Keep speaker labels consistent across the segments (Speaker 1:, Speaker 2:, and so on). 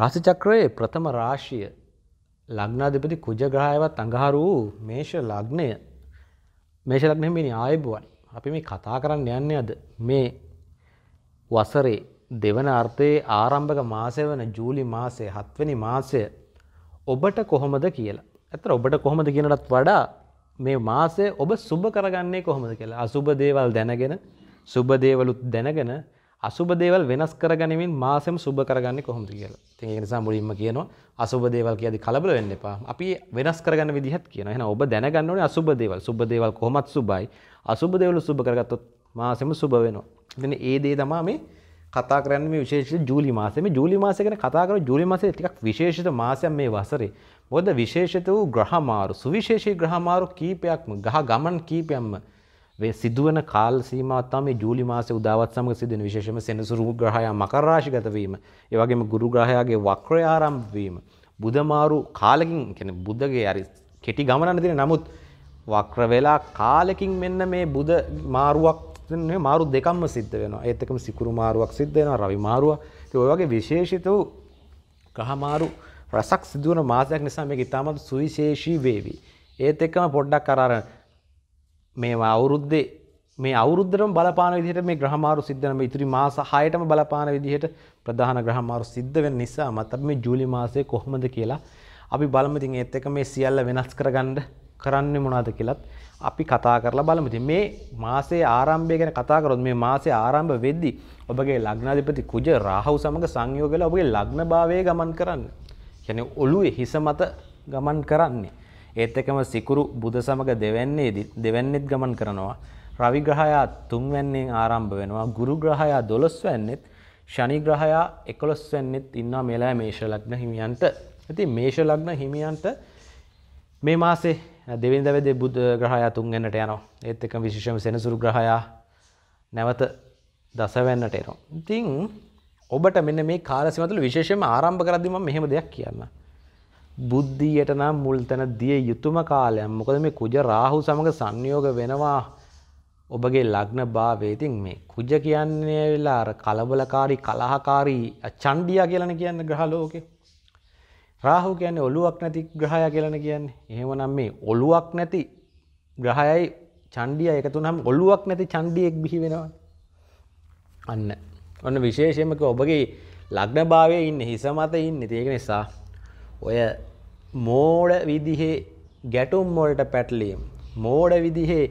Speaker 1: රාසිචක්‍රයේ ප්‍රථම රාශිය ලග්නාධිපති කුජග්‍රහයවත් අඟහර වූ මේෂ ලග්නය මේෂ ලග්නය මිනි ආයබුවන් අපි මේ කතා කරන්න යන්නේ අද මේ වසරේ දෙවන අර්ථයේ ආරම්භක මාසය වන ජූලි මාසය හත්වනි මාසය ඔබට කොහොමද කියලා ඇතර ඔබට කොහොමද කියනටත් වඩා මේ මාසය ඔබ සුභ කරගන්නේ කොහොමද කියලා අසුභ දේවල් දැනගෙන සුභ දේවලුත් දැනගෙන අසුබ දේවල් වෙනස් කරගනිමින් මාසෙම සුබ කරගන්නේ කොහොමද කියලා. ඉතින් ඒක නිසා මුලින්ම කියනවා අසුබ දේවල් කියද්දි කලබල වෙන්න එපා. අපි වෙනස් කරගන්න විදිහත් කියනවා. එහෙනම් ඔබ දැනගන්න ඕනේ අසුබ දේවල්. සුබ දේවල් කොහොමත් සුබයි. අසුබ දේවල් සුබ කරගත්තොත් මාසෙම සුබ වෙනවා. ඉතින් ඒ දේ තමයි මේ කතා කරන්න මේ විශේෂ ජූලි මාසෙම ජූලි මාසය ගැන කතා කරන ජූලි මාසයේ ටිකක් විශේෂිත මාසයක් මේ වසරේ. මොකද විශේෂිත වූ ග්‍රහමාරු සුවිශේෂී ග්‍රහමාරු කීපයක්ම ගහ ගමන් කීපයක්ම මේ සිදුවන කාල සීමාව තමයි ජූලි මාසයේ උදාවත් සමග සිදුවෙන විශේෂයෙන්ම සෙනසුරු ග්‍රහයා මකර රාශිගත වීම, ඒ වගේම ගුරු ග්‍රහයාගේ වක්‍රය ආරම්භ වීම, බුදමාරු කාලකින් කියන්නේ බුදගේ හරි කෙටි ගමනක් දින නමුත් වක්‍ර වෙලා කාලෙකින් මෙන්න මේ බුද මාරුවක් මාරු දෙකක්ම සිද්ධ වෙනවා. ඒත් එක්කම සිකුරු මාරුවක් සිද්ධ වෙනවා, රවි මාරුවක්. ඉතින් ඔය වගේ විශේෂිත වූ ග්‍රහ මාරු රසක් සිදුවන මාසයක් නිසා මේක ඉතාමත් සුවිශේෂී වේවි. ඒත් එක්කම පොඩ්ඩක් අර මේ අවුරුද්දේ මේ අවුරුද්දරම බලපාන විදිහට මේ ග්‍රහමාරු සිද්ධ වෙන මේ ඉතිරි මාස 6ටම බලපාන විදිහට ප්‍රධාන ග්‍රහමාරු සිද්ධ වෙන නිසා මත් අපි මේ ජූලි මාසයේ කොහොමද කියලා අපි බලමු ඉතින් ඒත් එක්ක මේ සියල්ල වෙනස් කරගන්න කරන්නේ මොනවද කියලාත් අපි කතා කරලා බලමු. ඉතින් මේ මාසයේ ආරම්භය ගැන කතා කරොත් මේ මාසයේ ආරම්භ වෙද්දී ඔබගේ ලග්නාධිපති කුජ රාහු සමග සංයෝග වෙලා ඔබගේ ලග්නභාවයේ ගමන් කරන්න. කියන්නේ ඔළුවේ හිස මත ගමන් කරන්නේ. ඒත් එකම සිකුරු බුද සමග දෙවැන්නේදී දෙවැන්නෙත් ගමන් කරනවා. රවි ග්‍රහයා තුන්වැන්නෙන් ආරම්භ වෙනවා. ගුරු ග්‍රහයා 12 වැන්නෙත්, ශනි ග්‍රහයා 11 වැන්නෙත් ඉන්නවා මෙලෑ මේෂ ලග්න හිමියන්ට. ඉතින් මේෂ ලග්න හිමියන්ට මේ මාසේ දෙවෙනිදා වෙද්දී බුද ග්‍රහයා තුන්වැන්නට යනවා. ඒත් එකම විශේෂම සෙනසුරු ග්‍රහයා නැවත දසවැන්නට එනවා. ඉතින් ඔබට මෙන්න මේ කාලසිම තුළ විශේෂයෙන්ම ආරම්භ කරද්දී මම මෙහෙම දෙයක් කියන්නම්. බුද්ධියට නම් මුල් තැන දිය යුතුම කාලයක් මොකද මේ කුජ රාහු සමඟ සංයෝග වෙනවා ඔබගේ ලග්න භාවේතින් මේ කුජ කියන්නේ වෙලා අර කලබලකාරී කලහකාරී චණ්ඩියා කියලන කියන්න ග්‍රහලෝකෙ රාහු කියන්නේ ඔලුවක් නැති ග්‍රහය කියලන කියන්නේ එහෙමනම් මේ ඔලුවක් නැති ග්‍රහයයි චණ්ඩිය එකතුනම ඔලුවක් නැති චණ්ඩියෙක් බිහි වෙනවා අන්න ඔන්න විශේෂයෙන්ම ඔබගේ ලග්න භාවයේ ඉන්න හිස මත ඉන්නේ ඒක නිසා ඔය මෝඩ විදිහේ ගැටුම්මොලට පැටලීම්. මෝඩ විදිහේ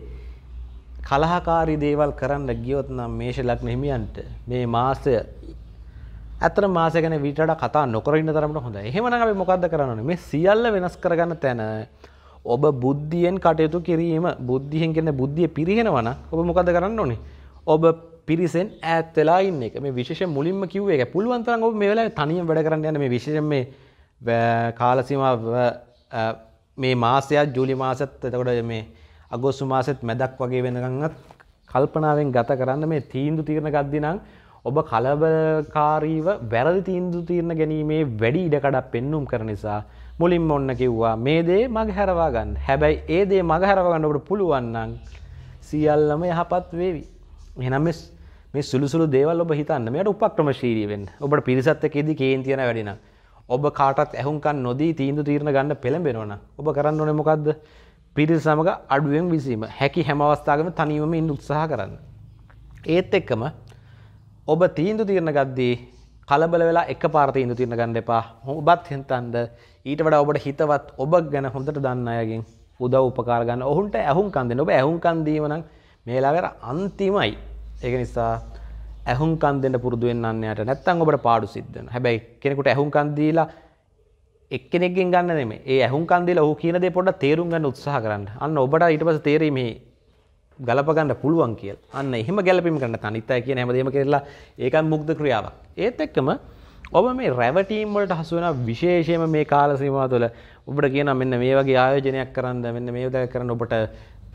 Speaker 1: කලහකාරි දේවල් කරන්න ගියොත් නම් මේෂ ලග්න හිමියන්ට මේ මාසය ඇතර මාස ගැන විටට කතා නොකරන්න තරමට හොඳ එහෙමන අපි මොකක්ද කරන්න මේ සියල්ල වෙනස් කරගන්න තැන ඔබ බුද්ධියෙන් කටයුතු කිරීම බුද්ධියෙන් කෙන බුද්ධිය පිරිහෙනවන ඔබ මොකද කරන්න ඕනේ ඔබ පිරිසෙන් ඇත් වෙලා ඉන්න එක මේ විශේෂ මුලින්ම කිව්වේ එක පුළුවන්තරන් ඔබ මේ වෙලාවේ තනියෙන් වැඩ කරන්න යන මේ විශේෂයෙන් මේ කාලසීමාව මේ මාසයක් ජූලි මාසත් එතකොට මේ අගෝස්තු මාසෙත් මැදක් වගේ වෙනගන්නත් කල්පනාවෙන් ගත කරන්න මේ තීන්දු තීරණ ගද්දි නම් ඔබ කලබකාරීව වැරදි තීන්දු තීරණ ගැනීමේ වැඩි ඉඩකඩක් පෙන්නුම් කර නිසා මුලින්ම ඔන්න කිව්වා මේ දේ මග හැරවා ගන්න. හැබැයි ඒ දේ මග හැරව ගන්න ඔබට පුළුවන් නම් සියල්ලම යහපත් වේවි. එහෙනම් මේ මේ සුළු සුළු දේවල් ඔබ හිතන්න. මෙයාට උපක්‍රමශීලී වෙන්න. ඔබට පිරිසත් එක්ක ඉදී කේන් තියන වැඩි නම් ඔබ කාටත් ඇහුම්කන් නොදී තීන්දු තීරණ ගන්න පෙළඹෙනවන ඔබ කරන්න ඕන මොකක්ද පිරිල් සමඟ අඩුවෙන් විසීම හැකි හැමවස්ථාගම තනිවම ඉන්න උත්සාහ කරන්න. ඒත් එක්කම ඔබ තීන්දු තීරණ ගද්දී කලබල වෙලා එක පාර තීන්දු තීරණ ගන්න එපා ඔබත් හිතන්ද ඊට වඩා ඔබට හිතවත් ඔබ ගැන හොඳට දන්න අයගෙන් උදව් උපකාර ගන්න ඔහුන්ට ඇහුම්කන් දෙන්න ඔබ ඇහුම්කන් දීම නම් මේලාවර අන්තිමයි ඒක නිසා ඇහුම්කන් දෙන්න පුරුදු වෙන්න අන්නයට නැත්තම් ඔබට පාඩු සිද්ධ වෙනවා. හැබැයි කෙනෙකුට ඇහුම්කන් දීලා එක්කෙනෙක්ගෙන් ගන්න නෙමෙයි. ඒ ඇහුම්කන් දීලා ඔහු කියන දේ පොඩ්ඩක් තේරුම් ගන්න උත්සාහ කරන්න. අන්න ඔබට ඊට පස්සේ තේරෙයි ගලප ගන්න පුළුවන් කියලා. අන්න එහෙම ගැලපීම් කරන්න තනිත් අය කියන හැමදේම කියලා ඒකත් මුග්ධ ක්‍රියාවක්. ඒත් එක්කම ඔබ මේ රැවටීම් වලට හසු වෙන විශේෂයෙන්ම මේ කාල සීමාව තුළ ඔබට කියනවා මෙන්න මේ වගේ ආයෝජනයක් කරන්න මෙන්න මේ දේ කරන්න ඔබට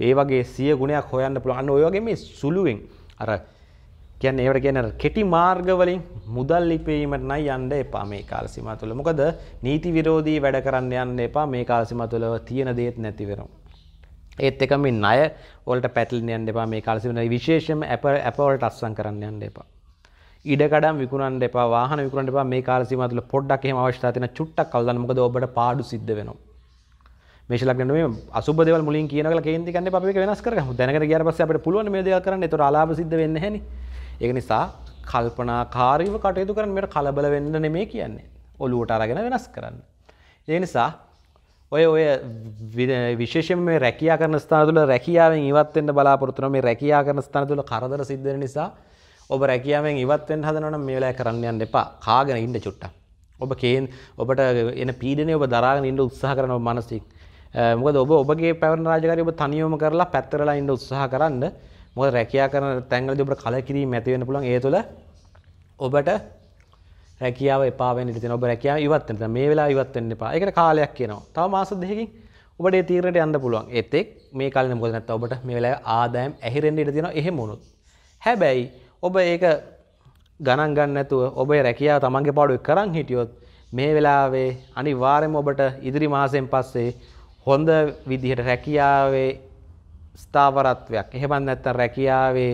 Speaker 1: මේ වගේ සිය ගුණයක් හොයන්න පුළුවන්. අන්න ඔය වගේ මේ සුළුවෙන් අර කියන්න ඒවට කියන කෙටි මාර්ගවලින් මුදල් ලිපීමට නයි යන්න එපා මේ කාලසිම තුළ මොකද නීති විරෝධී වැඩ කරන්න යන්න එපා මේ කාලසිම තුළ තියෙන දේත් නැතිවරම්. ඒත් එක මේ අය ඔලට පැටලින් යන්න එපා මේ කාලසිවන විශේෂම ඇප ඇපවලට අස්සං කරන්න යන්න එපා. ඉඩකඩම් විකුණන් එපා වාහන විකුණට එපා මේ කාලසිම තුළ පොඩ්ඩක් එහෙම අවශ්‍යතා තියෙන චුට්ටක් කල්දන්න මොකද ඔබට පාඩු සිද්ධ වෙනවා. මේශලක්න මේ අසුබදව මුලින් කියනක කේන්ති කන්න අපේ වෙනස් කර දැනකට ගර පස අපට පුළුවන් මේ දෙයක් කරන්න තොර ලාබ සිද්ධ වෙන්න හැනිි ඒක නිසා කල්පනාකාරීව කටයුතු කරන්න මෙට කලබල වෙන්න නෙමේ කියන්නේ ඔලුවට අරගෙන වෙනස් කරන්න. ඒ නිසා ඔය ඔය විශේෂෙන් මේ රැකයා කරන ස්ථාන තුළ රැකියාවෙන් ඉවත්වෙන්ට බලාපොරතුන මේ රැකයා කරන ස්ථාන තුළ කරදර සිද්ධ නිසා ඔබ රැකියාවෙන් ඉවත්වෙන් හදනවන මේලා කරන්න යන්න එපා කාගෙන ඉන්න චුට්ටක්. ඔබ කේන් ඔබට එන පීඩනය ඔබ දරාගෙන ඉන්න උත්සාහ කරන මනසික් මොකද ඔබ ඔබගේ පැවරණ රාජකාරී ඔබ තනියම කරලා පැත්තරලා ඉන්න උත්සාහ කරන්න මො රැකයා කරන තැන්ගලද ඔබට කලකිරීම ඇතිවෙන පුළන් ඒ තුළ ඔබට රැකියාව එපාවෙන් ඉතින ඔබ රැකියාව ඉවත්වෙන මේ වෙලා ඉවත්වෙන්න එපා එකට කාලයක් කියනවා තව මාස දෙකකින් ඔබට තීරට යන්න පුළුවන් එතෙක් මේ කල මුදනත් ඔබට මේ වෙලා ආදායම් ඇහිරෙන්ට ඉට තින එහෙමුණුත්. හැබැයි ඔබ ඒක ගණන් ගන්නතුව ඔබ රැකියා තමන්ගේ පාඩුව කරං හිටියොත් මේ වෙලාවේ අනි වාරම ඔබට ඉදිරි මාසයෙන් පස්සේ හොඳ විදිහට රැකියාවේ ස්ථාවරත්වයක් එහෙමත් නැත්තම් රැකියාවේ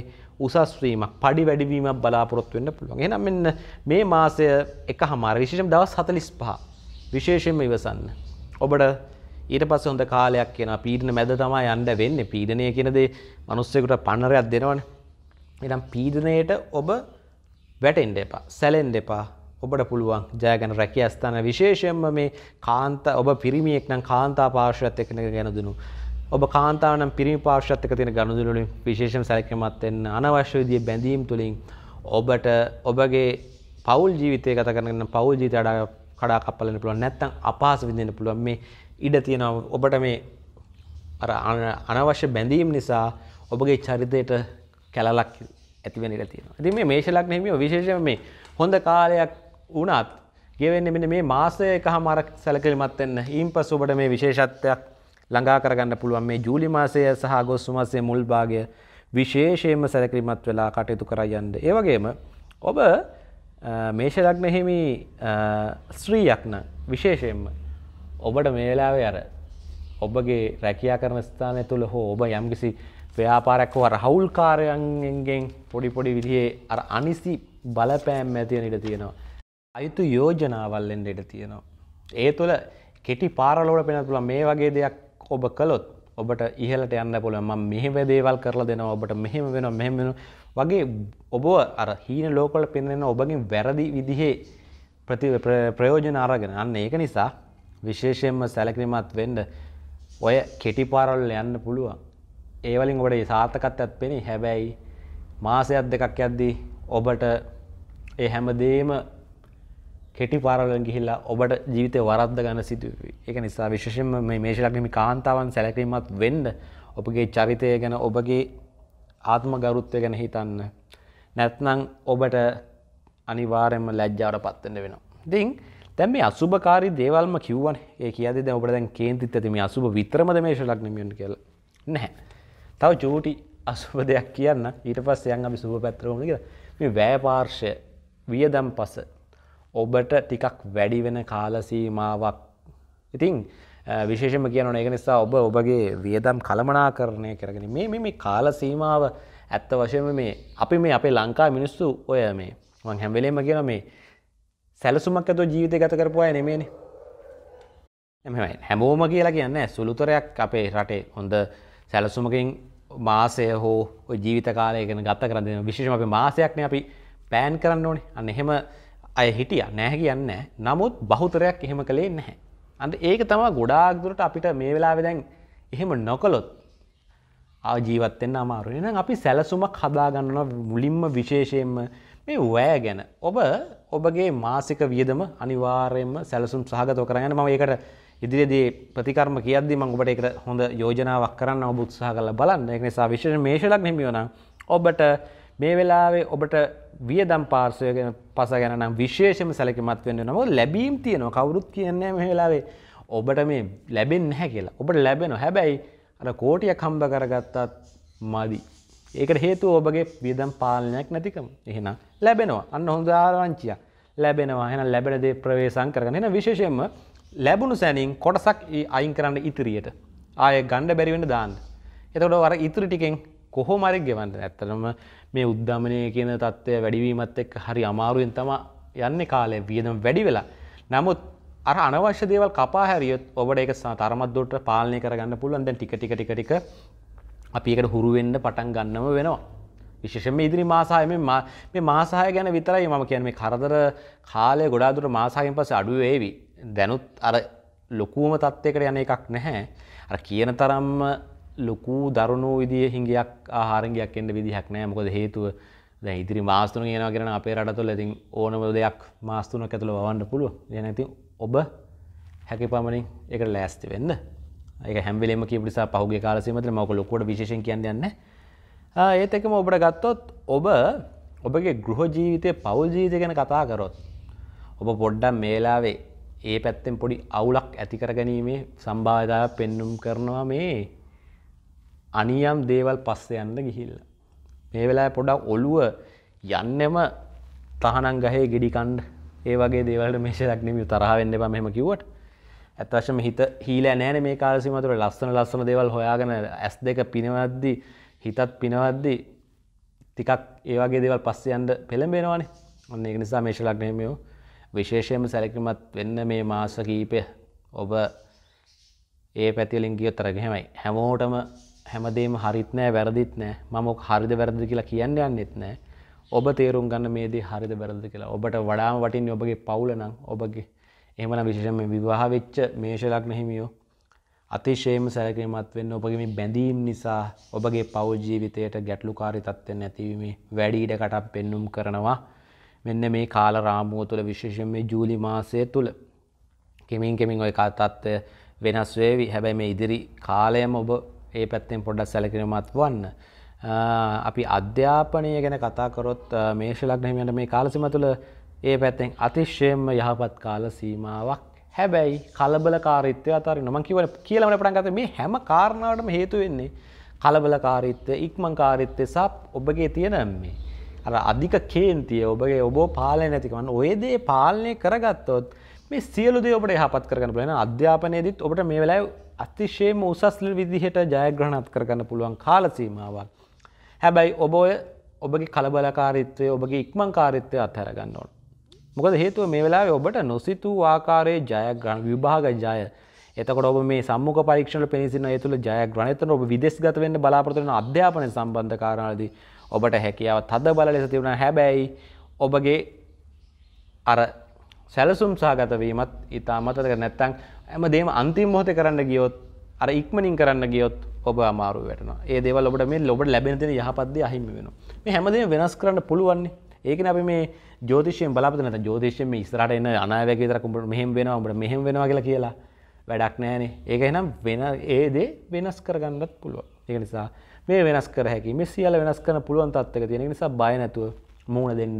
Speaker 1: උසස් වීමක් පඩි වැඩි වීමක් බලාපොරොත්තු වෙන්න පුළුවන්. එහෙනම් මෙන්න මේ මාසය එකමාර විශේෂයෙන් දවස් 45 විශේෂයෙන්ම ඉවසන්න. ඔබට ඊට පස්සේ හොඳ කාලයක් යනවා. පීඩන මැද තමයි යන්න වෙන්නේ. පීඩනය කියන දේ මිනිස්සුෙකුට පන්නරයක් දෙනවනේ. එහෙනම් පීඩනයට ඔබ වැටෙන්න එපා. සැලෙන්න එපා. ඔබට පුළුවන් ජයගන රැකිය ස්ථාන විශේෂයෙන්ම මේ කාන්ත ඔබ පිරිමියෙක් නම් කාන්තා පාර්ශ්වයත් එක්ක ගැනදුණු ඔබ කාන්තාවනම් පිරිමි පාර්ශ්වත්ක තියෙන ගනුදුරලින් විශේෂම සැලකමත් එන්න අනවශ්‍ය විදිය බැඳීම් තුළින් ඔබට ඔබගේ පවුල් ජීවිතය ගත කරන්න පවුල් ජීවිත අඩා කඩා කපලන්න පුළුවන් නැත්තම් අපහස විඳින්න පුළුවන් මේ ඉඩ තියෙනවා ඔබට මේ අර අනවශ්‍ය බැඳීම් නිසා ඔබගේ චරිතයට කැලලක් ඇතිවෙන ඉඩ තියෙනවා. ඉතින් මේ මේෂ ලග්න හිමියෝ විශේෂයෙන් මේ හොඳ කාලයක් වුණත් ගෙවෙන්නේ මෙන්න මේ මාසය එකහමාරක් සැලකිලිමත් වෙන්න. ඊයින් පස්සේ ඔබට මේ විශේෂත්වයක් ළඟා කරගන්න පුළුවන් මේ ජූලි මාසය සහ අගෝස්තු මාසයේ මුල් භාගය විශේෂයෙන්ම සැලකිලිමත් වෙලා කටයුතු කර යන්න. ඒ වගේම ඔබ මේෂ ලග්න හිමි ස්ත්‍රියක් නම් විශේෂයෙන්ම ඔබට මේ වෙලාවේ අර ඔබගේ රැකියා කරන ස්ථානය තුළ හෝ ඔබ යම්කිසි ව්‍යාපාරයක් හෝ රහුල්කාරයන්ගෙන් පොඩි පොඩි විදිහේ අර අනිසි බලපෑම් ඇතිවෙන ඉඩ තියෙනවා. අයුතු යෝජනාවල් එන්න ඉඩ තියෙනවා. ඒ තුළ කෙටි පාරලෝට පෙන තුළ මේ වගේ දෙයක් ඔබ කළොත් ඔබට ඉහලට යන්න පොල ම මෙහෙම දේවල් කරලා දෙනවා ඔබට මෙහෙම වෙන මෙහෙම වෙන වගේ ඔබ අර හීන ලෝකල පෙන්වෙන ඔබගින් වැරදි විදිහේ ප්‍රති ප්‍රයෝජන අරගෙන අන්න ඒක නිසා විශේෂයෙන්ම සැලකිරීමත් වෙන්ඩ ඔය කෙටි පාරල්ල යන්න පුළුවන් ඒවලින් ඔබට සාර්ථකත්යත් පෙනෙ හැබැයි මාසයක් දෙකක් ඇද්දී ඔබට ඒ හැමදේම කෙටි පාරවලින් ගිහිල්ලා ඔබට ජීවිතය වරද්ද ගන්න සිදුවී. ඒක නිසා විශේෂයෙන්ම මේ මේෂලග්නම කාන්තාවන් සැලකීමත් වෙන්න ඔබගේ චරිතය ගැන ඔබගේ ආත්ම ගරුත්වය ගැන හිතන්න. නැත්නම් ඔබට අනිවාර්යෙන්ම ලැජ්ජාවට පත් වෙන්න වෙනවා. ඉතින් දැන් මේ අසුභකාරී දේවල්ම කිව්වනේ. ඒ කියද්දි දැන් ඔබට දැන් කේන්තිත් ඇති මේ අසුභ විතරමද මේෂලග්නමියන් කියලා. නැහැ. තව චූටි අසුභ දෙයක් කියන්න ඊට පස්සේ යන් අපි සුභ පැත්තට කොහොමද කියලා. මේ ව්‍යාපාර්ශය වියදම් පස ඔබට ටිකක් වැඩි වෙන කාලසීමාවක් ඉතිං විශේෂම කියන ඒක නිසා ඔබ ඔබගේ වියදම් කළමනා කරණය කරගෙන මේ මේ කාලසීමාව ඇත්ත වශයම මේ අපි මේ අපේ ලංකා මිනිස්සු ඔය මේ මං හැම්වෙලේම කියන මේ සැලසුමක් ඇතු ජීවිත ගත කරපුවා නෙමේනේ එමයි හැමෝම කියලා කියන්න සුළුතරයක් අපේ රටේ හොඳ සැලසුමකින් මාසය හෝ ජීවිත කාලයගෙන ගත කරන්න විශේෂම අප මාසයක්න අපි පෑන් කරන්න ඕනේ අන්න එහෙම අය හිටිය නෑ කියන්න නමුත් බහුතරයක් එහෙම කළේ නැහැ. අඳ ඒක තමා ගොඩාක්දුරට අපිට මේ වෙලාවෙ දැන් එහෙම නොකළොත් ආජීවත්වෙන් අමාරුවෙන අපි සැලසුමක් හදාගන්නන මුලින්ම විශේෂයෙන්ම මේ වෑ ගැන. ඔබ ඔබගේ මාසික වියදම අනිවාරයෙන්ම සැලසුම් සහගතව කරගන්න ම ඒකට ඉදිරිදී ප්‍රතිකර්ම කියද මංගුට එකට හොඳ යෝජනාවක් කරන්න ඔබ උත්සාහ කල බලන්න එක නිසා විශෂ මේශලක් හිමියන ඔබට මේ වෙලාවේ ඔබට වියදම් පාර්සය ගැන පස ගැනම් විශේෂම සැලකිමත් වන්න නමුත් ලැබීම් තියෙනවා කවුරුත් කියන්නේ මේ වෙලාවේ ඔබට මේ ලැබෙන් නැහැ කියලා ඔබට ලැබෙන හැබැයි අර කෝටියක් හම්බ කරගත්තත් මදි. ඒකට හේතු ඔබගේ වියදම් පාලනයක් නැතිකම එහෙනම් ලැබෙනවා අන්න හොඳ ආරවංචිය ලැබෙනවා හෙන ලැබෙන දේ ප්‍රවේශං කරගන්න එන විශේෂයෙන්ම ලැබුණු සැනින් කොටසක් අයින් කරන්න ඉතිරියට ආය ගණ්ඩ බැරිවෙන දාන්න. එතකොට වර ඉතුරි ටිකෙන් කොහොමරක් ගෙවන්න ඇත්තනම මේ උද්ධමනය කියන තත්ත්වය වැඩිවීමත් එක් හරි අමාරුවෙන් තම යන්න කාලය වියදම් වැඩි වෙලා නමුත් අර අනවශ්‍ය දේවල් කපා හැරියොත් ඔබට ඒක තරමත් දුරට පාලනය කරගන්න පුළුවන් දැන් ටික ටික ටික ටික අපි ඒකට හුරු වෙන්න පටන් ගන්නම වෙනවා විශේෂයෙන්ම ඉදිරි මාසය මේ මේ මාසය ගැන විතරයි මම කියන්නේ මේ කරදර කාලය ගොඩාක් දුරට මාසයෙන් පස්සේ අඩු වේවි දැනුත් අර ලොකුම තත්යකට යන එකක් නැහැ අර කියන තරම්ම ලොකු දරුණු විදිිය හිංගයක් ආහාරගයක් එන්න විදිහක් නෑ මොකද හේතුව දැ ඉදිරි මාස්තුන ගෙන කරන අපේ රටතුල ඇතින් ඕනව දෙයක් මාස්තුන ඇතුළ වන්න පුළුව යන ඇති ඔබ හැකි පමණින් එක ලෑස්ති වෙන්න ඒ හැම්වලම කිපිසා පහුගේ කාලසීමට මක ලොකොට විශෂෙන් කියන්න යන්න ඒත් එකම ඔබට ගත්තොත් ඔබ ඔබගේ ගෘහ ජීවිතය පවල් ජීවිත ගැන කතා කරොත් ඔබ පොඩ්ඩම් මේලාවේ ඒ පැත්තෙන් පොඩි අවුලක් ඇතිකර ගැනීමේ සම්බාධාව පෙන්නුම් කරනවා මේ අනියම් දේවල් පස්සේ යන්න ගිහිල්ල. මේ වෙලා පොඩක් ඔළුව යන්නම තහනන් ගහේ ගෙඩිකන්ඩ ඒ වගේ දේවලට මේෂ දක්නම තරහවෙන්න එපා මෙම කිවට ඇත්වශම හිත හීල නෑන මේ කාලසිමතුර ලස්සන ලස්සන දේවල් හොයාගන ඇස් දෙක පිනවද්දි හිතත් පිනවද්දි ටිකක් ඒවගේ දේවල් පස්සයන්ට පෙළඹෙනවානේ ඔන්න ඒ නිසා මේෂ ලක්නයමයෝ විශේෂයම සැලකිමත් වෙන්න මේ මාස කීපය ඔබ ඒ පැතිලින් ගියොත් තරගහෙමයි හැමෝටම හැමදේම හරිත් නෑ වැරදිත් නෑ මමක් හරිද වැරදි කියලා කියන්න යන්නෙත් නෑ ඔබ තේරුම් ගන්න මේදී හරිද වැරදි කියලා ඔබට වඩාම වටින් ඔබගේ පවුලනං ඔබගේ එහමන විශෂම විවාහ වෙච්ච මේශලක් නැහිමියෝ අතිශයම සැලකීමත් වෙන්න ඔබගේ මේ බැඳීම් නිසා ඔබගේ පෞජීවිතයට ගැටලුකාරි තත්වෙන් ඇතිවීමේ වැඩීට කටක් පෙන්නුම් කරනවා මෙන්න මේ කාල රාමුව තුළ විශේෂම ජූලි මාසය තුළ කෙමින් කෙමින් ඔය කාතත්වය වෙනස් වේවි හැබැයි මේ ඉදිරි කාලයම ඔබ ඒ පැත්තෙන් පොඩ්ඩක් සැලකිරමත් වන්න. අපි අධ්‍යාපනය ගැන කතාකරොත් මේශලක්නහිමට මේ කාලසිම තුළ ඒ පැත්තෙන් අතිශ්‍යයෙන්ම යහපත් කාල සීමාවක් හැබැයි කලබල කාරිත්වය අතර නොම කිවල කියලමට පටන්ගත මේ හැම කාරණාවටම හේතුවෙන්නේ කලබල කාරිත්වය ඉක්මං කාරිත්වය සප් ඔබගේ තියෙනන්නේ. අර අධික කේන්තිය ඔබගේ ඔබෝ පාලය නැතිකවන්න ඔයදේ පාලනය කරගත්තොත් මේ සියලුදේ ඔබට යහපත් කරගන්න බලන අධ්‍යාපනයේදත් ඔබට මේ වෙලායි අතිශේම උසස්ල විදිහට ජයග්‍රහණත් කරගන්න පුළුවන් කාලසීමාවක්. හැබැයි ඔබ ඔය ඔබගේ කලබලකාරිත්වය ඔබගේ ඉක්මං කාරිත්වය අත්හැරගන්න ඕන. මොකද හේතුව මේ වෙලා ඔබට නොසිතූ ආකාරයේ ජයග්‍රහණ විභාග ජය එතකොට ඔබ මේ සම්මුඛ පරීක්ෂණ පිණිසින ඒ තුළ ජයග්‍රහණයතන ඔබ විදේශගත වෙන්න බලාපොරොත්තු වෙන අධ්‍යාපන සම්බන්ධ කාරණාවලදී ඔබට හැකියාව තද බල ලෙස තිබුණා හැබැයි ඔබගේ අර සැලසුම් සහගත වීමත් ඊටමතක නැත්නම් ඇම දේම අන්තිම් මොහොත කරන්න ගියොත් අර ඉක්මනින් කරන්න ගියොත් ඔබ අමාරු වැටන ඒ දෙවල් ඔබට මේ ලොබට ලැබෙනතින යහපත්ද අහිම වෙන මේ හැමදේ වෙනස් කරන්න පුළුවන්නේ ඒකන අපි මේ ජෝතිෂයෙන් බලපතන ජෝතිෂයෙන් ස්රට එන්න අනාවැකතරකුට මෙහෙම වෙන ඔට මෙහෙම වෙනවා කියලා කියලා වැඩක් නෑනේ ඒක එනම් වෙන ඒදේ වෙනස් කරගන්නත් පුළුව ඒ නිසා මේ වෙනස් කර හැකි මේ සියල වෙනස් කරන පුළුවන් තත්ක තියෙන නිසා බයනැතුව මූුණ දෙන්න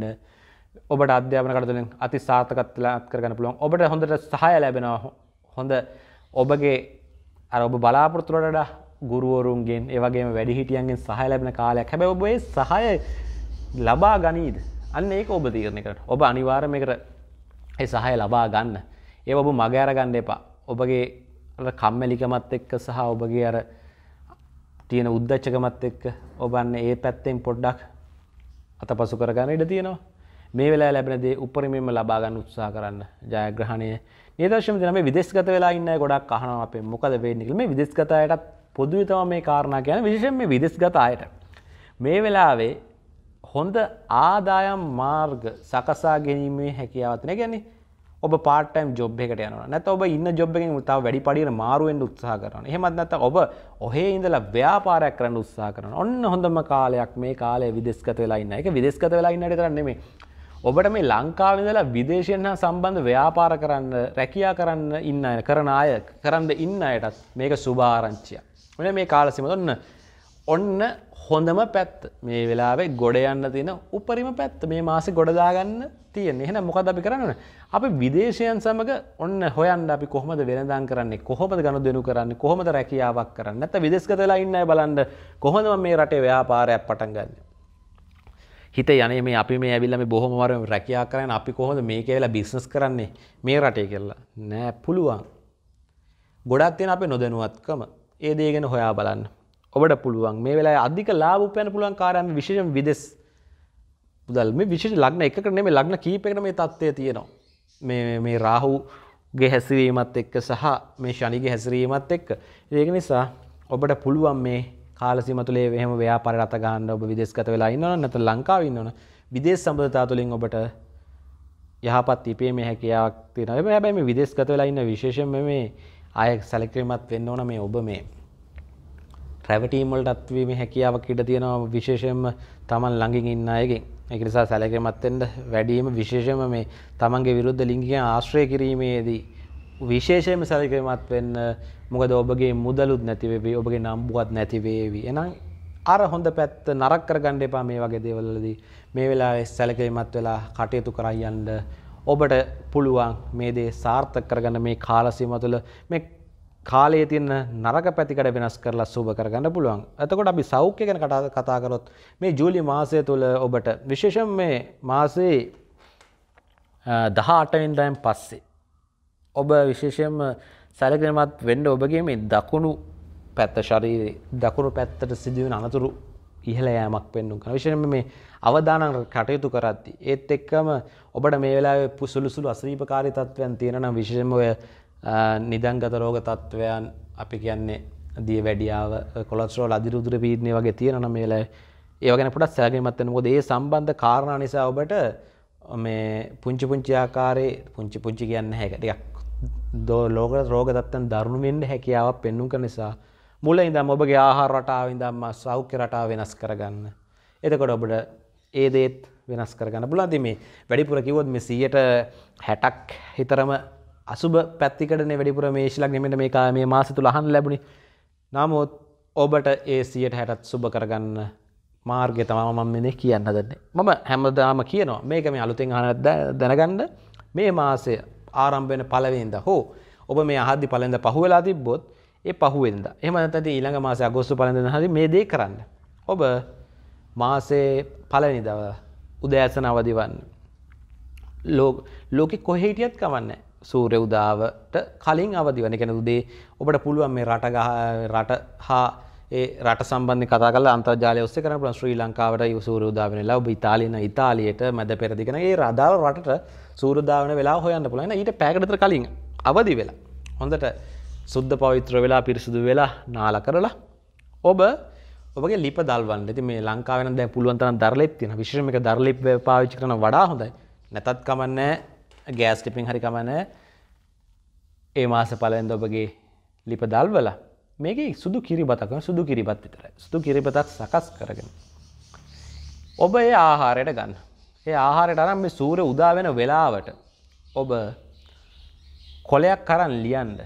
Speaker 1: ඔබට අධ්‍යාපන කටතුලින් අති සාතකත්ලා කරගන්න පුළුවන් ඔබට හොඳට සහය ලැබෙනවා හොඳ ඔබගේ අරඔබ බලාපොරතුරට ගුරුවරුන්ගෙන් ඒවගේම වැඩිහිටියන්ගෙන් සහය ලැබෙන කාලයක් හැබැ ඔබේ සහය ලබා ගනීද අන්න ඒක ඔබ තීරණයකට ඔබ අනිවාර්මයකට ඒ සහය ලබා ගන්න ඒ ඔබ මග අරගන්න එපා ඔබගේ කම්මැලිකමත් එක්ක සහ ඔබගේ අර තියෙන උද්දච්චකමත් එක්ක ඔබන්න ඒ පැත්තෙන් පොඩ්ඩක් අත පසු කරගන්න ඉඩ තියෙනවා මේ වෙලා ලැබෙන දේ උපරිමෙන්ම ලබාගන්න උත්සා කරන්න ජයග්‍රහණය ඒදශම දින මේ විදේශගත වෙලා ඉන්න ගොඩක් අහනවා අපේ මොකද වෙන්නේ කියලා. මේ විදේශගත අයටත් පොදුවේ තමයි මේ කාරණා කියන්නේ විශේෂයෙන් මේ විදේශගත අයට. මේ වෙලාවේ හොඳ ආදායම් මාර්ග සකසා ගැනීමේ හැකියාවක් නැහැ. කියන්නේ ඔබ part time job එකකට යනවා. නැත්නම් ඔබ ඉන්න job එකකින් තව වැඩි පඩියකට මාරු වෙන්න උත්සාහ කරනවා. එහෙමත් නැත්නම් ඔබ ඔහේ ඉඳලා ව්‍යාපාරයක් කරන්න උත්සාහ කරනවා. ඔන්න හොඳම කාලයක් මේ කාලය විදේශගත වෙලා ඉන්න. ඒක විදේශගත වෙලා ඉන්න හැටි තරක් නෙමෙයි. ඔබට මේ ලංකාවිදලා විදේශයෙන් හා සම්බන්ධ ව්‍යාපාර කරන්න රැකයා කරන්න ඉන්න අය කරන අය කරන්න ඉන්න අයටත් මේක සුභාරංචිය. මෙ මේ කාලසිමත ඔන්න ඔන්න හොඳම පැත් මේ වෙලාවේ ගොඩ යන්න තියෙන උපරිම පැත් මේ මාස ගොඩදාගන්න තියෙන එහෙන මොකද අපි කරන්න අපි විදේශයන් සමඟ ඔන්න හොයන්න අපි කොහොමද වෙනදාන් කරන්නේ කොහොමද ගණු දෙනු කරන්න කොහොමද රැකියාවක් කරන්න ඇත විදෙස්ගතලා ඉන්න බලන්ඩ කොහොඳම මේ රටේ ව්‍යාපාරයක් පටන්ගන්න හිත යනේ මේ අපි මේ ඇවිල්ල මේ බොහොමවර රැකයා කරන අපි කොහොද මේ කියලා බිස්නස් කරන්නේ මේ රටේ කෙල්ලා නෑ පුළුවන් ගොඩක් තියෙන අපේ නොදැනුවත්කම ඒ දේ ගැන හොයා බලන්න ඔබට පුළුවන් මේ වෙලා අධික ලාභ උපයන්න පුළුවන් කාර්යයන් විශේෂයෙන් විදෙස් මුදල් මේ විශේෂ ලග්න එකකට නෙමෙයි ලග්න කීපයකට මේ தත්ත්වය තියෙනවා මේ මේ රාහුගේ හැසිරීමත් එක්ක සහ මේ ශනිගේ හැසිරීමත් එක්ක ඒක නිසා ඔබට පුළුවන් මේ කාලසිම තුළේ එහෙම ව්‍යාපාර රට ගන්න ඔබ විදේශගත වෙලා ඉන්නවනම් නැත්නම් ලංකාවේ ඉන්නවනම් විදේශ සම්බන්ධතා තුළින් ඔබට යහපත් ඉපීමේ හැකියාවක් තියෙනවා. හැබැයි මේ විදේශගත වෙලා ඉන්න විශේෂයෙන්ම මේ ආය සැලකිලිමත් වෙන්න ඕන මේ ඔබ මේ රැවටීම් වලට අත්වීමේ හැකියාවක් ඉඩ තියෙනවා විශේෂයෙන්ම Taman ළඟින් ඉන්න අයගෙන්. ඒක නිසා සැලකිලිමත් වෙන්න වැඩිම විශේෂයෙන්ම මේ Tamanගේ විරුද්ධ ලිංගික ආශ්‍රය කිරීමේදී විශේෂයම සැලකමත් වෙන්න මොකද ඔබගේ මුදලුත් නැතිවේවී ඔබගේ නම්බුවත් නැතිවේවී එනම් අර හොඳ පැත්ත නරක් කර ගණ්ඩ එපා මේ වගේ දේවල්ලදී මේ වෙලා සැලකීමත් වෙලා කටයුතු කරයියන්ඩ ඔබට පුළුවන් මේ දේ සාර්ථක කරගන්න මේ කාලසීම තුළ මේ කාලේ තියන්න නරක පැතිකට වෙනස් කරලා සූභ කරගන්න පුළුවන් ඇතකොට අපි සෞඛ්‍ය ගැන කටා කතාකරොත් මේ ජූලි මාසය තුළ ඔබට විශේෂම් මේ මාසේ දහ අටවෙන්දයන් පස්සේ ඔබ විශේෂයෙන්ම සැලකනමත් වෙන්ඩ ඔබගේ මේ දකුණු පැත්ත ශරීරයේ දකුණු පැත්තට සිදුවෙන අනතුරු ඉහළ යෑමක් පෙන්නුම් කන විශෂම මේ අවධානං කටයුතු කරත්ති. ඒත් එක්කම ඔබට මේ වෙලා පුසුළුසුළු අස්්‍රීපකාරි තත්වයන් තියෙනනම් විශෂම ඔය නිදංගත රෝග තත්ත්වයන් අපි කියන්නේ දිය වැඩියාව කොලස්රෝල් අධිරුදුර පීඩනය වගේ තියෙනන මේලා ඒවගෙන පුටත් සැගමත්තන ොද ඒ සම්බන්ධ කාරණ නිසා ඔබට මේ පුංචි පුංචි ආකාරයේ පුංචි පුංචි කියන්න හැකටයක් දෝ ලෝක රෝග දත්තන් දරුණුවෙන්ට හැකියාවක් පෙන්නුම් ක නිසා මුල ඉඳම් ඔබගේ ආහාර රටාව ඉඳම්ම සෞඛ්‍ය රටා වෙනස් කරගන්න. එතකොට ඔබට ඒ දේත් වෙනස් කරගන්න පුලාද මේ වැඩිපුර කිවොත් මේ සියට හැටක් හිතරම අසුබ පැත්තිකට වැඩිපුර මේශලක් නෙමට මේ කාම මේ මාස තුළ අහන් ලැබුණි නමුත් ඔබට ඒ සියට හැටත් සුබ කරගන්න මාර්ගය තමා මම මෙ කියන්න දන්නේ මම හැමදාම කියනවා මේක මේ අලුතින් හනත් දැනගණ්ඩ මේ මාසය ආරම්භෙන පළවෙනිද හෝ ඔබ මේ අහද්දි පළඳ පහුවෙලා තිබ්බොත් ඒ පහුවෙන්ද එහෙම නැත්නම් ඊළඟ මාසේ අගෝස්තු පළඳ හරි මේ දේ කරන්න ඔබ මාසේ පළවෙනි දවස උදෑසන අවදි වන්න ලෝකෙ කොහෙ හිටියත් කවන්නේ සූර්ය උදාවට කලින් අවදි වෙන කියන්නේ උදේ ඔබට පුළුවන් මේ රට රට හා ඒ රට සම්බන්ධ කතා කරලා අන්තර්ජාලය ඔස්සේ කරන්න පුළුවන් ශ්‍රී ලංකාවට සූර්යෝදාවන වෙලාව ඔබ ඉතාලියන ඉතාලියට මැද පෙරදිගෙන ඒ රදාව රටට සූර්යෝදාවන වෙලාව හොයන්න පුළුවන්. ඊට පැයකට විතර කලින් අවදි වෙලා හොඳට සුද්ධ පවිත්‍ර වෙලා පිරිසුදු වෙලා නාල කරලා ඔබ ඔබගේ ලිප දල්වන්න ඇති මේ ලංකාවෙන දැ පුළුවන්තරන් දරලෙත් තියෙන විශ්‍රම එක දරලිප පාවිච්චි කරන වඩා හොඳයි නැතත් කමන්නෑ ගෑස් ටිපින් හරිකමනෑ ඒ මාස පලෙන්ද ඔබගේ ලිප දල්වලා මේක සුදු කිරිබතක සුදු කිරිබත් විතර සුදු කිරිබතත් සකස් කරගෙන. ඔබ ඒ ආහාරයට ගන්න. ඒ ආහාරයට අරම් මේ සූර උදා වෙන වෙලාවට ඔබ කොලයක් කරන්න ලියන්ඩ.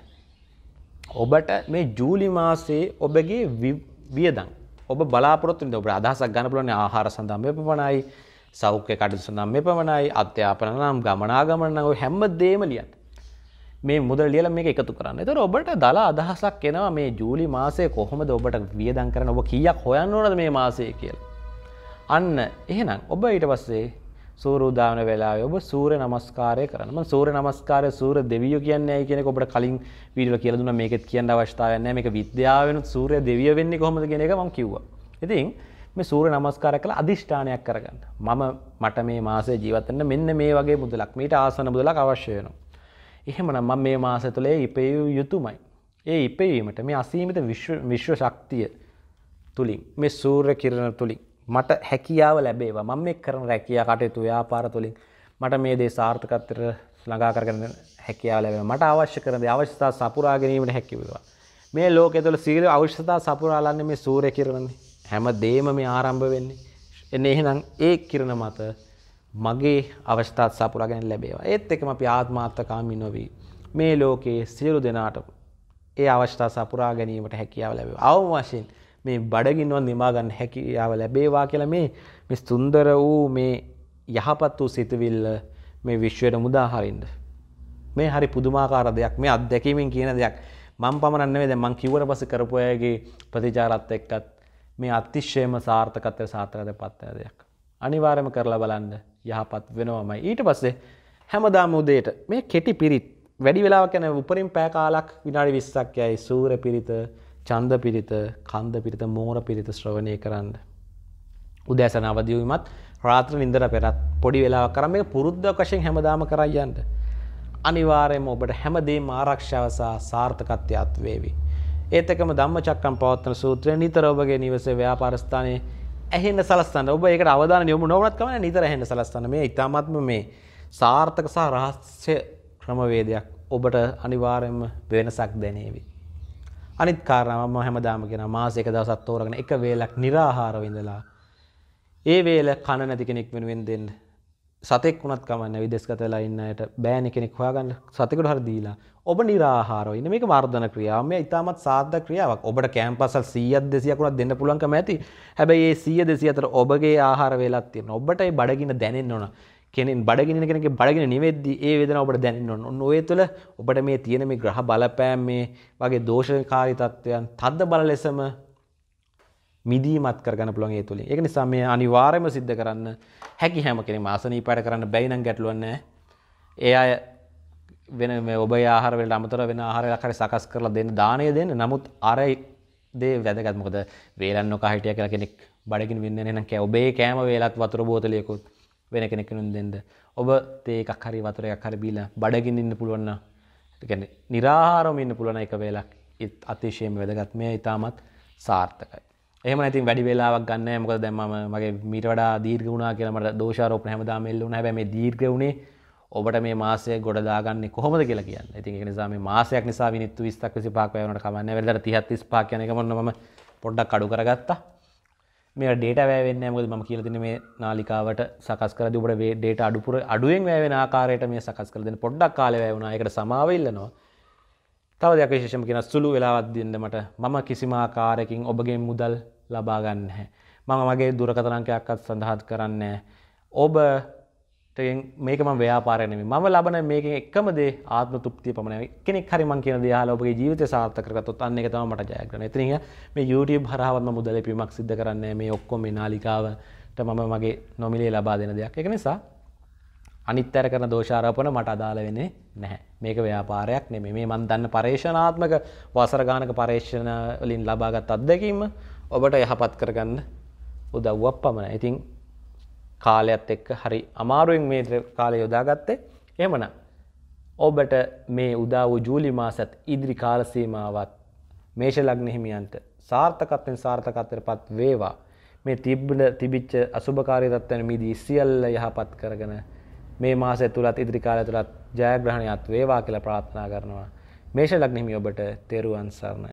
Speaker 1: ඔබට මේ ජූලි මාසේ ඔබගේ වියදන් ඔබ බලාපොරොත්තුට ඔබ අදහසක් ගන්න පුලන ආහාර සඳම් මෙ පමණයි සෞඛ්‍ය කටු සඳම් මෙ පමණයි අධ්‍යාපන නම් ගමනාගමනව හැම්ම දේම ලියන් මේ මුදල් ලියල මේ එකතු කරන්න තර ඔබට දලා අදහසක් එනවා මේ ජූලි මාසය කොහොමද ඔබට වියදන් කරන ඔබ කියක් හොයන්න ඕනද මේ මාසය කියල අන්න එහෙනම් ඔබ ඊට පස්සේ සූරූදාන වෙලා ඔබ සූර නමස්කාරය කරනම සූර නමස්කාරය සූර දෙවියෝ කියන්නේ කියන ඔබට කලින් වීඩියෝ කියලා දුන්නා මේකෙත් කියන්න අවස්ථාවක් නැහැ මේක විද්‍යාවෙනුත් සූර්ය දෙවිය වෙන්නේ කොහොමද කියන එක මම කිව්වා. ඉතින් මේ සූර නමස්කාර කළ අදිෂ්ඨානයක් කරගන්න. මම මට මේ මාසේ ජීවත් වෙන්න මෙන්න මේ වගේ මුදලක් මීට ආසන මුදලක් අවශ්‍ය වෙනවා. එහෙමන මම මේ මාස තුළේ ඉපයු යුතුමයි. ඒ ඉපයීමට මේ අසීමිත විශ්ව ශක්තිය තුළින් මේ සූර්ය කිරණ තුළින් මට හැකියාව ලැබේවා මම මේ කරන රැකියා කටයුතු ව්‍යාපාර තුළින් මට මේ දේ සාර්ථකත්වයට ළඟා කරගෙන හැකියාව ලැබෙන මට අවශ්‍ය කරන දේ අවශ්‍යතා සපුරා ගැනීමට හැකියාව. මේ ලෝකයේ තුළ සීල අවශ්‍යතා සපුරාලන්නේ මේ සූර්ය කිරණනේ. හැම දෙයක්ම මේ ආරම්භ වෙන්නේ. එන්නේ එහෙනම් ඒ කිරණ මත මගේ අවස්ථාත් සපුරගෙන ලැබේවා ඒත් එකම අපි ආත්මාර්ථකාමි නොවී මේ ලෝකයේ සියලු දෙනාට ඒ අවස්ථා සපුරා ගැනීමට හැකියාව ලැබේ අවම වශයෙන් මේ බඩගින්වන් නිමාගන්න හැකියාව ලැබේවා කියල මේ මෙ තුන්දර වූ මේ යහපත් වූ සිතවිල්ල මේ විශ්වයට මුදාහරින්ද. මේ හරි පුදුමාකාර දෙයක් මේ අත්දැකීමෙන් කියන දෙයක් මං පමණන්නවේ ද මං කිවර පස කරපුයගේ ප්‍රතිචාරත් එක්කත් මේ අතිශ්‍යයම සාර්ථකත්වය සාතරද පත්තන දෙයක්. අනිවාරම කරලා බලන්න යහපත් වෙනවාමයි ඊට පස්සේ හැමදා මුදේට මේ කෙටි පිරිත් වැඩි වෙලාව කැන උපරින් පෑකාලක් විනාඩි විස්සක් යයි සූර පිරිත චන්ද පිරිත කන්ද පිරිත මෝර පිරිත ශ්‍රවණය කරන්න. උදෑසන අවදියීමත් රාත්‍ර නින්දර පෙරත් පොඩි වෙලාව කරම මේ පුරුද්ධ වශයෙන් හැමදාම කරයියන්ට. අනිවාරයම ඔබට හැමදේ ආරක්ෂාව සහ සාර්ථකත්්‍යත් වේවි. ඒතකම ධම්ම චක්කම් පවත්වන සූත්‍රය නිතර ඔබගේ නිවසේ ව්‍යාපාරස්ථානයේ ඇහෙන්න සලස්සන්න ඔබ ඒකට අවධාන යොමු නොවනත් කම නිතර ඇහෙන්න සලස්සන්න මේ ඉතාමත්ම මේ සාර්ථක සහ රහස්‍ය ක්‍රමවේදයක් ඔබට අනිවාර්යෙන්ම වෙනසක් දැනේවි. අනිත් කාරණාව මම හැමදාම කියන මාසයක දවසක් තෝරගෙන එක වේලක් निराහාරව ඉඳලා ඒ වේල කන නැති කෙනෙක් වෙනුවෙන් දෙන්න සතෙක් වුණත් කමන්න විදෙස්ගතලා ඉන්නයට බෑන කෙනෙක් හොයාගන්න සතකට හර දීලා ඔබ නිරාහාරෝ ඉන්න මේක මර්ධන ක්‍රියාම ඉතාමත් සාධ ක්‍රියාවක් ඔබට කෑම්පසල් සීියත් දෙසියකුණත් දෙන්න පුලන්කම ඇති හැබැයි ඒ සිය දෙසි අතර ඔබගේ ආහාර වෙලාත් තියෙන ඔබට බඩගින්න දැනෙන්න ඕන කෙනෙන් බඩගෙන කෙනෙ බඩගෙන නිවෙද්දි ඒ වෙදෙන ඔබට දැනන්න නොය තුළ ඔබට මේ තියෙන මේ ග්‍රහ බලපෑම් මේ වගේ දෝෂකාරි තත්ත්වයන් තද්ද බල ලෙසම මිදීමත් කරගන පුළන් ඒ තුළින් එක නිසා මේ අනිවාරයම සිද්ධ කරන්න හැකි හැම කෙනෙම ආසනී පැට කරන්න බැයිනම් ගැටලුවන්නේ ඒ අය වෙන මේ ඔබ ආහාරවලට අමතර වෙන ආහාරයක් හරි සකස් කරලා දෙන්න දානය දෙන්න. නමුත් අර දේ වැදගත්. මොකද වේලන් නොකා හිටිය කියලා කෙනෙක් බඩගින් වින්නේ නැනම් කෑ ඔබේ කෑම වේලත් වතුර බෝතලයකුත් වෙන කෙනෙක් වෙනුන් දෙන්න. ඔබ තේ එකක් හරි වතුර එකක් හරි බීලා බඩගින් ඉන්න පුළුවන් නම් ඒ කියන්නේ निराහාරවම ඉන්න පුළුවන් එක වේලක් අතිශයින්ම වැදගත්. මේ ඊටමත් සාර්ථකයි. එහම ඉතින් වැඩි වෙලාවක් ගන්න මොක දැම මගේ මිට වඩා දීර්ග වුණා කියලමට දෝෂාරෝප හැමදා මෙල්ලුන හැම දීර්ගවුණේ ඔබට මේ මාසය ගොඩදාගන්න කොහොමද කියලා කියන්න ඉතින් නිසා මේ මාසයක් නිසා විනිත්තු විස්තක්විසි පාක්වයනට කමන්න වෙදර තිහත් ස්පාක් යනකමන්නම පොඩ්ඩක් අඩු කරගත්තා මේ ඩේට වැෑවෙන්න මුද ම කියලතින මේ නාලිකාවට සකස් කර දුබට වේ ඩේට අඩුපුර අඩුවෙන් වැෑවෙන ආකාරයට මේ සකස් කරදෙන පොඩ්ඩක් කාල වැෑවුණනා එකට සමාවල්ලනවා තව දෙයක් විශේෂම කියෙන සුළු වෙලාවත් දෙන්නට මම කිසිමාකාරයකින් ඔබගේ මුදල් ලබාගන්න හැ. මම මගේ දුරකතරංකයක්කත් සඳහත් කරන්න. ඔබ මේකම ව්‍යාපාරයනම මම ලබන මේක එකම දේ ආත්ම තුප්තිය පමණ කෙනෙක් හරිමන් කියන යාලා ඔබගේ ජීවිත සාර්ථකරගත්තුත් අන්න එක තම මට ජයගන ති මේ YouTube හරහවත්ම මුදලපීමක් සිද්ධ කරන්න මේ ඔක්කොම නාලිකාවට මම මගේ නොමිලේ ලබා දෙන දෙයක් එක නිසා අනිත්තර කරන දෝෂාරපන මට අදාළ වෙන්නේ නැහැ මේක ව්‍යාපාරයක් නෙමේ මේ මන් දන්න පර්ේෂණාත්මක වසරගානක පර්ේෂණ වලින් ලබාගත් අත්දැකීම ඔබට යහපත් කරගන්න උදව්වක් පමණ ඉතිං කාලයක්ත් එක්ක හරි අමාරුවෙන් මේ කාලය යොදාගත්තේ එමන ඔබට මේ උදාව ජූලි මාසත් ඉදිරි කාලසීමාවත් මේෂලග්නහිමියන්ට සාර්ථකත්වෙන් සාර්ථකත්තර පත් වේවා මේ තිබ්බන තිබිච්ච අසුභකාරය තත්වන මිදී සියල්ල යහපත් කරගෙන මේ මාස තුළත් ඉදිරිකාල තුළත් ජයග්‍රහණයත් වේවා කියලා ප්‍රාත්ථනා කරනවා මේෂ ලග්නිහිමි ඔබට තෙරුවන් සරණයි